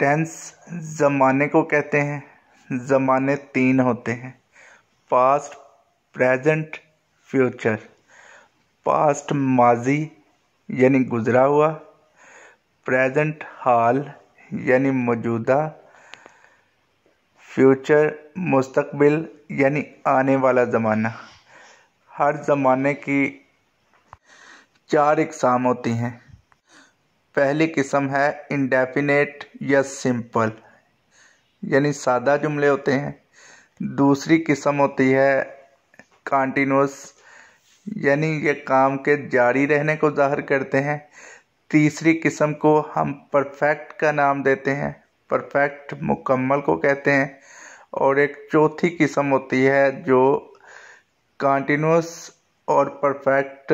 tense ज़माने को कहते हैं ज़माने तीन होते हैं पास्ट प्रेजेंट फ्यूचर पास्ट माजी यानी गुज़रा हुआ प्रेजेंट हाल यानी मौजूदा फ्यूचर मुस्तकबिल यानी आने वाला ज़माना हर ज़माने की चार इकसाम होती हैं पहली किस्म है इंडेफिनेट या सिंपल यानी सादा जुमले होते हैं दूसरी किस्म होती है कॉन्टीन्यूस यानी ये काम के जारी रहने को जाहिर करते हैं तीसरी किस्म को हम परफेक्ट का नाम देते हैं परफेक्ट मुकम्मल को कहते हैं और एक चौथी किस्म होती है जो कॉन्टीन्यूस और परफेक्ट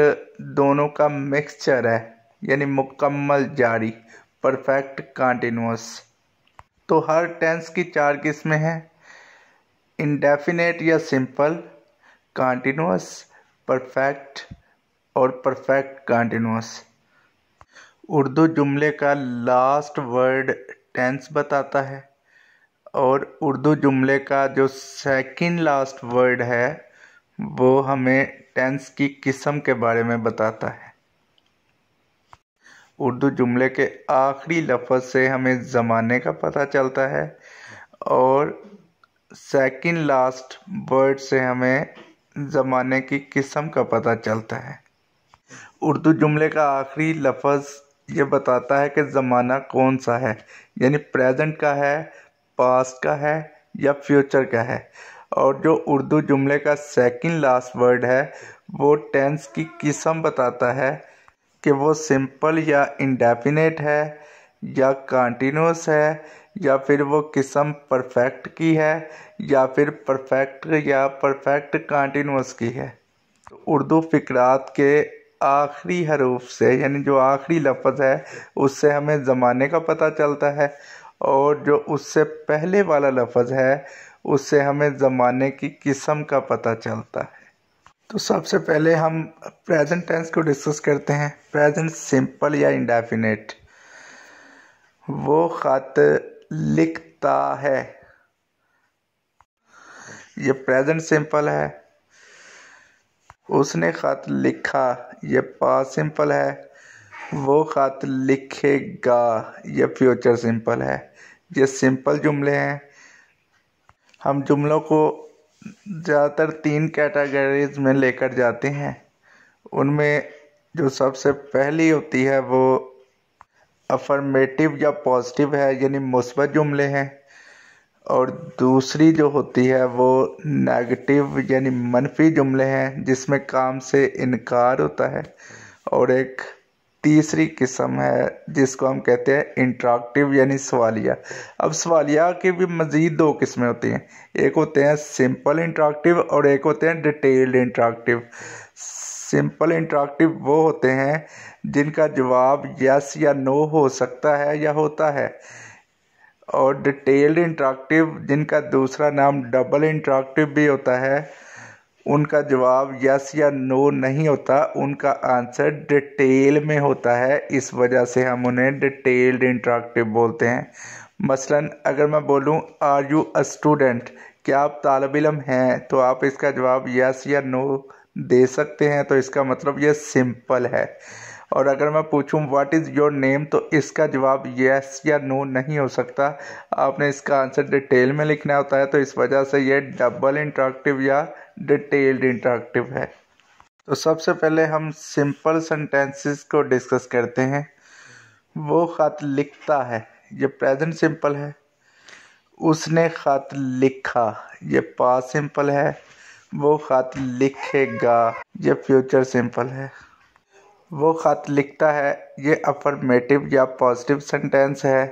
दोनों का मिक्सचर है यानी मुकम्मल जारी परफेक्ट कॉन्टिन्यूस तो हर टेंस की चार किस्में हैं इनडेफिनेट या सिंपल कॉन्टिन्यूस परफेक्ट और परफेक्ट कॉन्टिन्यूस उर्दू जुमले का लास्ट वर्ड टेंस बताता है और उर्दू जुमले का जो सेकंड लास्ट वर्ड है वो हमें टेंस की किस्म के बारे में बताता है उर्दू जुमले के आखिरी लफ्ज़ से हमें ज़माने का पता चलता है और सेकंड लास्ट वर्ड से हमें ज़माने की किस्म का पता चलता है उर्दू जुमले का आखिरी लफ्ज़ ये बताता है कि ज़माना कौन सा है यानी प्रेजेंट का है पास्ट का है या फ्यूचर का है और जो उर्दू जुमले का सेकंड लास्ट वर्ड है वो टेंस की किस्म बताता है कि वो सिंपल या इंडेफिनेट है या कंटिन्यूस है या फिर वो किस्म परफेक्ट की है या फिर परफेक्ट या परफेक्ट कंटिन्यूस की है तो उर्दू फ़िक्रात के आखिरी हरूफ से यानी जो आखिरी लफ्ज़ है उससे हमें ज़माने का पता चलता है और जो उससे पहले वाला लफ्ज़ है उससे हमें ज़माने की किस्म का पता चलता है तो सबसे पहले हम प्रेजेंट टेंस को डिस्कस करते हैं प्रेजेंट सिंपल या इंडेफिनेट वो ख़त लिखता है ये प्रेजेंट सिंपल है उसने ख़त लिखा ये पास सिंपल है वो ख़त लिखेगा ये फ्यूचर सिंपल है ये सिंपल जुमले हैं हम जुमलों को ज़्यादातर तीन कैटेगरीज में लेकर जाते हैं उनमें जो सबसे पहली होती है वो अफर्मेटिव या पॉजिटिव है यानी मुस्बत जुमले हैं और दूसरी जो होती है वो नेगेटिव यानी मनफी जुमले हैं जिसमें काम से इनकार होता है और एक तीसरी किस्म है जिसको हम कहते हैं इंट्रैक्टिव यानी सवालिया अब सवालिया की भी मज़ीद दो किस्में होती हैं एक होते हैं सिंपल इंट्रैक्टिव और एक होते हैं डिटेल्ड इंट्रैक्टिव सिंपल इंट्रैक्टिव वो होते हैं जिनका जवाब यस या नो हो सकता है या होता है और डिटेल्ड इंट्रैक्टिव जिनका दूसरा नाम डबल इंट्रैक्टिव भी होता है उनका जवाब यस या नो नहीं होता उनका आंसर डिटेल में होता है इस वजह से हम उन्हें डिटेल्ड इंटरेक्टिव बोलते हैं मसलन अगर मैं बोलूं आर यू अ स्टूडेंट क्या आप तालब इलम हैं तो आप इसका जवाब यस या नो दे सकते हैं तो इसका मतलब ये सिंपल है और अगर मैं पूछूं व्हाट इज़ योर नेम तो इसका जवाब यस या नो नहीं हो सकता आपने इसका आंसर डिटेल में लिखना होता है तो इस वजह से यह डबल इंट्रैक्टिव या डिटेल्ड इंटरेक्टिव है तो सबसे पहले हम सिंपल सेंटेंसेस को डिस्कस करते हैं वो ख़त लिखता है ये प्रेजेंट सिंपल है उसने ख़त लिखा ये पास सिंपल है वो ख़त लिखेगा ये फ्यूचर सिंपल है वो ख़त लिखता है ये अफर्मेटिव या पॉजिटिव सेंटेंस है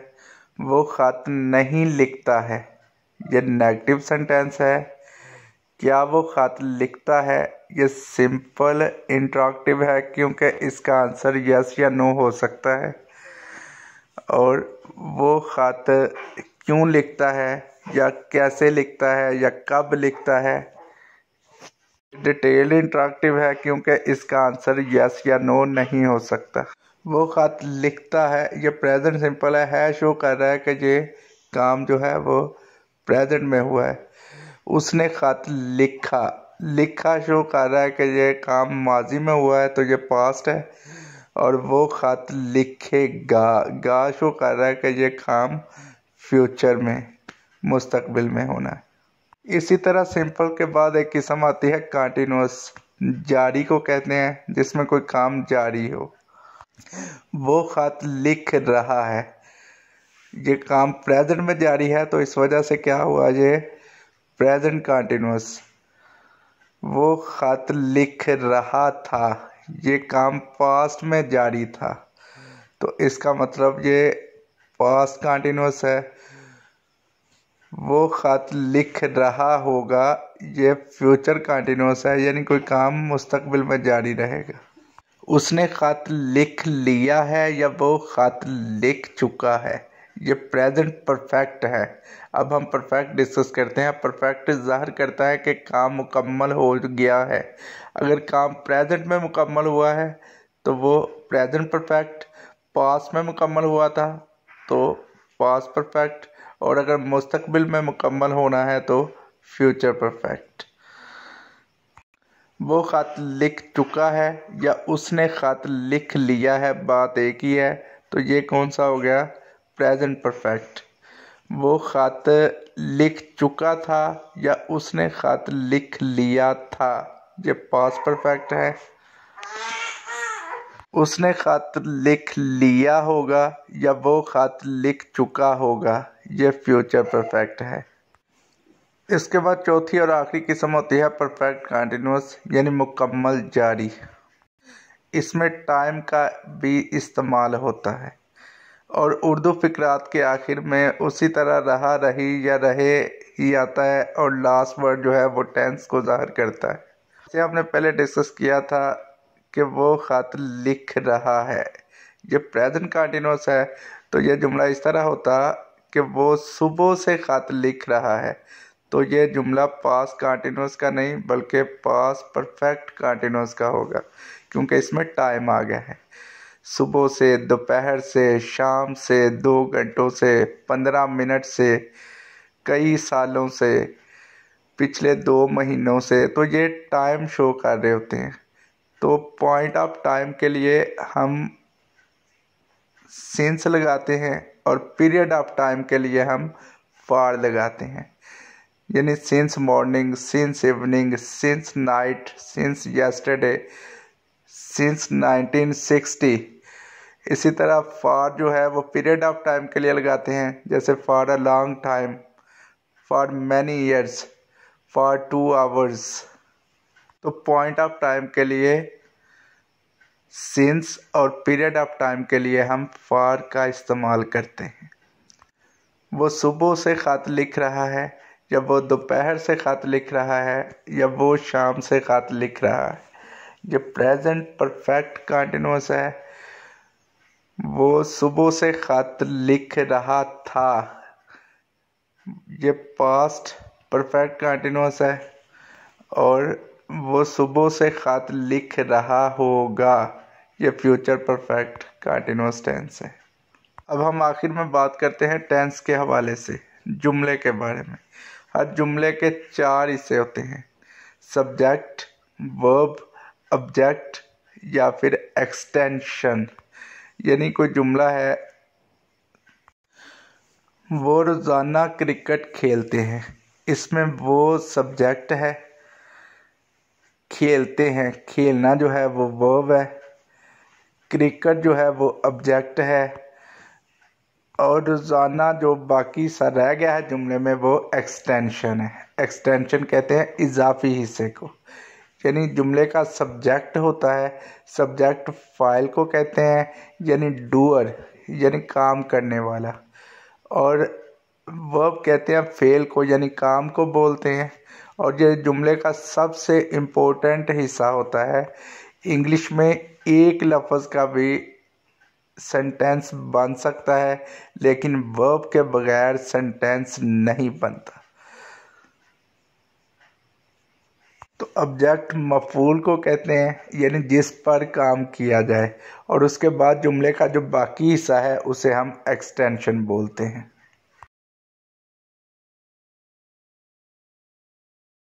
वो ख़त नहीं लिखता है ये नेगेटिव सेंटेंस है क्या वो खत लिखता है ये सिंपल इंट्रैक्टिव है क्योंकि इसका आंसर यस या नो हो सकता है और वो खत क्यों लिखता है या कैसे लिखता है या कब लिखता है डिटेल इंट्रैक्टिव है क्योंकि इसका आंसर यस या नो नहीं हो सकता वो खत लिखता है ये प्रेजेंट सिंपल है, है शो कर रहा है कि ये काम जो है वो प्रेजेंट में हुआ है उसने खत लिखा लिखा शो कर रहा है कि ये काम माजी में हुआ है तो ये पास्ट है और वो खत लिखेगा गा शो कर रहा है कि ये काम फ्यूचर में मुस्तकबिल में होना है इसी तरह सिंपल के बाद एक किस्म आती है कंटिन्यूस जारी को कहते हैं जिसमें कोई काम जारी हो वो खत लिख रहा है ये काम प्रेजेंट में जारी है तो इस वजह से क्या हुआ ये प्रेजेंट कंटिन्यूस वो ख़त लिख रहा था ये काम पास्ट में जारी था तो इसका मतलब ये पास्ट कंटिन्यूस है वो ख़त लिख रहा होगा ये फ्यूचर कंटिन्यूस है यानी कोई काम मुस्तकबिल में जारी रहेगा उसने ख़त लिख लिया है या वो ख़त लिख चुका है ये प्रेजेंट परफेक्ट है अब हम परफेक्ट डिस्कस करते हैं परफेक्ट जाहिर करता है कि काम मुकम्मल हो गया है अगर काम प्रेजेंट में मुकम्मल हुआ है तो वो प्रेजेंट परफेक्ट पास में मुकम्मल हुआ था तो पास परफेक्ट और अगर मुस्तकबिल में मुकम्मल होना है तो फ्यूचर परफेक्ट वो ख़त लिख चुका है या उसने ख़त लिख लिया है बात एक ही है तो ये कौन सा हो गया प्रेजेंट परफेक्ट वो ख़त लिख चुका था या उसने ख़त लिख लिया था ये पास परफेक्ट है उसने ख़त लिख लिया होगा या वो ख़त लिख चुका होगा ये फ्यूचर परफेक्ट है इसके बाद चौथी और आखिरी किस्म होती है परफेक्ट कंटिन्यूस यानी मुकम्मल जारी इसमें टाइम का भी इस्तेमाल होता है और उर्दू फिक्रात के आखिर में उसी तरह रहा रही या रहे ही आता है और लास्ट वर्ड जो है वो टेंस को ज़ाहिर करता है जैसे आपने पहले डिस्कस किया था कि वो ख़त लिख रहा है ये प्रेजेंट कंटिन्यूस है तो यह जुमला इस तरह होता कि वो सुबह से ख़त लिख रहा है तो ये जुमला पास कंटिन्यूस का नहीं बल्कि पास परफेक्ट कंटिन्यूस का होगा क्योंकि इसमें टाइम आ गया है सुबह से दोपहर से शाम से दो घंटों से पंद्रह मिनट से कई सालों से पिछले दो महीनों से तो ये टाइम शो कर रहे होते हैं तो पॉइंट ऑफ टाइम के लिए हम सेंस लगाते हैं और पीरियड ऑफ टाइम के लिए हम फार लगाते हैं यानी since morning since evening since night since yesterday since 1960 इसी तरह फॉर जो है वो पीरियड ऑफ टाइम के लिए लगाते हैं जैसे for a long time for many years for two hours तो पॉइंट ऑफ टाइम के लिए सिंस और पीरियड ऑफ टाइम के लिए हम फॉर का इस्तेमाल करते हैं वो सुबह से ख़त लिख रहा है या वो दोपहर से ख़त लिख रहा है या वो शाम से ख़त लिख रहा है ये प्रेजेंट परफेक्ट कंटिन्यूस है वो सुबह से खत लिख रहा था ये पास्ट परफेक्ट कंटिन्यूस है और वो सुबह से खत लिख रहा होगा ये फ्यूचर परफेक्ट कंटिन्यूस टेंस है अब हम आखिर में बात करते हैं टेंस के हवाले से जुमले के बारे में हर जुमले के चार हिस्से होते हैं सब्जेक्ट वर्ब ऑब्जेक्ट या फिर एक्सटेंशन यानी कोई जुमला है वो रोज़ाना क्रिकेट खेलते हैं इसमें वो सब्जेक्ट है खेलते हैं खेलना जो है वो वर्ब है क्रिकेट जो है वो ऑब्जेक्ट है और रोज़ाना जो बाकी सा रह गया है जुमले में वो एक्सटेंशन है एक्सटेंशन कहते हैं इजाफी हिस्से को यानी जुमले का सब्जेक्ट होता है सब्जेक्ट फाइल को कहते हैं यानी डूअर यानी काम करने वाला और वर्ब कहते हैं फेल को यानी काम को बोलते हैं और ये जुमले का सबसे इम्पोर्टेंट हिस्सा होता है इंग्लिश में एक लफ्ज़ का भी सेंटेंस बन सकता है लेकिन वर्ब के बगैर सेंटेंस नहीं बनता तो ऑब्जेक्ट मफूल को कहते हैं यानी जिस पर काम किया जाए और उसके बाद जुमले का जो बाकी हिस्सा है उसे हम एक्सटेंशन बोलते हैं